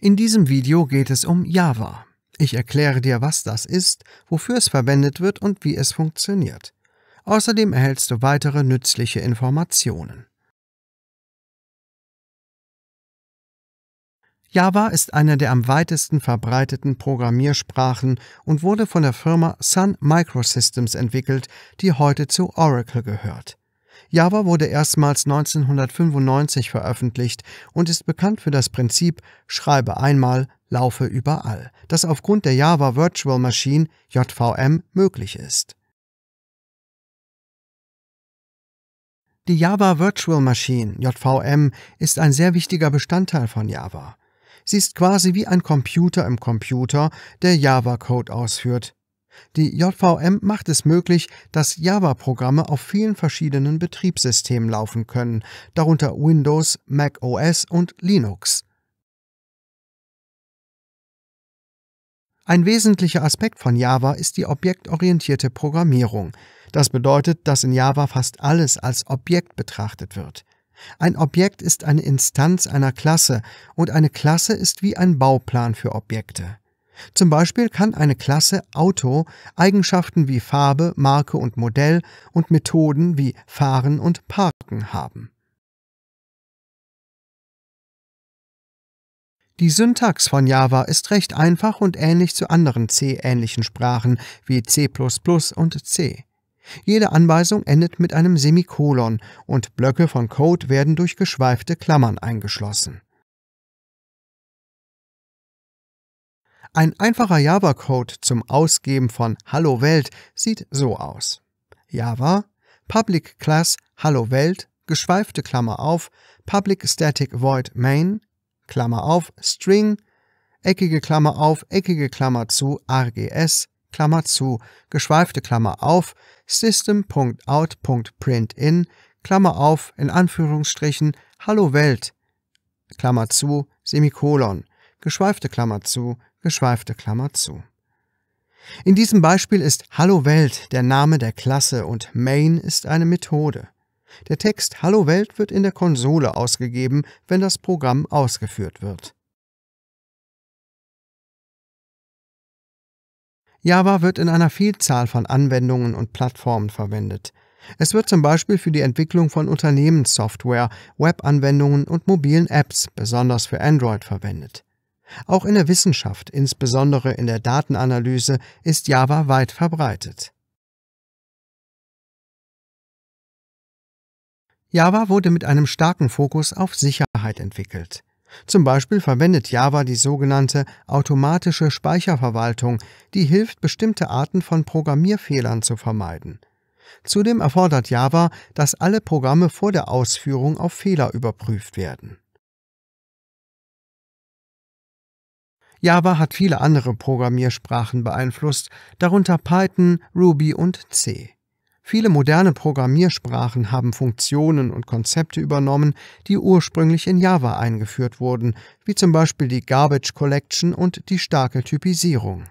In diesem Video geht es um Java. Ich erkläre dir, was das ist, wofür es verwendet wird und wie es funktioniert. Außerdem erhältst du weitere nützliche Informationen. Java ist eine der am weitesten verbreiteten Programmiersprachen und wurde von der Firma Sun Microsystems entwickelt, die heute zu Oracle gehört. Java wurde erstmals 1995 veröffentlicht und ist bekannt für das Prinzip Schreibe einmal, laufe überall, das aufgrund der Java Virtual Machine JVM möglich ist. Die Java Virtual Machine JVM ist ein sehr wichtiger Bestandteil von Java. Sie ist quasi wie ein Computer im Computer, der Java-Code ausführt, die JVM macht es möglich, dass Java-Programme auf vielen verschiedenen Betriebssystemen laufen können, darunter Windows, Mac OS und Linux. Ein wesentlicher Aspekt von Java ist die objektorientierte Programmierung. Das bedeutet, dass in Java fast alles als Objekt betrachtet wird. Ein Objekt ist eine Instanz einer Klasse und eine Klasse ist wie ein Bauplan für Objekte. Zum Beispiel kann eine Klasse Auto Eigenschaften wie Farbe, Marke und Modell und Methoden wie Fahren und Parken haben. Die Syntax von Java ist recht einfach und ähnlich zu anderen C-ähnlichen Sprachen wie C++ und C. Jede Anweisung endet mit einem Semikolon und Blöcke von Code werden durch geschweifte Klammern eingeschlossen. Ein einfacher Java-Code zum Ausgeben von Hallo Welt sieht so aus. Java, Public Class Hallo Welt, geschweifte Klammer auf, Public Static Void Main, Klammer auf, String, eckige Klammer auf, eckige Klammer zu, RGS, Klammer zu, geschweifte Klammer auf, system.out.printin, Klammer auf, in Anführungsstrichen, Hallo Welt, Klammer zu, Semikolon, geschweifte Klammer zu, geschweifte Klammer zu. In diesem Beispiel ist Hallo Welt der Name der Klasse und Main ist eine Methode. Der Text Hallo Welt wird in der Konsole ausgegeben, wenn das Programm ausgeführt wird. Java wird in einer Vielzahl von Anwendungen und Plattformen verwendet. Es wird zum Beispiel für die Entwicklung von Unternehmenssoftware, Webanwendungen und mobilen Apps, besonders für Android, verwendet. Auch in der Wissenschaft, insbesondere in der Datenanalyse, ist Java weit verbreitet. Java wurde mit einem starken Fokus auf Sicherheit entwickelt. Zum Beispiel verwendet Java die sogenannte automatische Speicherverwaltung, die hilft, bestimmte Arten von Programmierfehlern zu vermeiden. Zudem erfordert Java, dass alle Programme vor der Ausführung auf Fehler überprüft werden. Java hat viele andere Programmiersprachen beeinflusst, darunter Python, Ruby und C. Viele moderne Programmiersprachen haben Funktionen und Konzepte übernommen, die ursprünglich in Java eingeführt wurden, wie zum Beispiel die Garbage Collection und die starke Typisierung.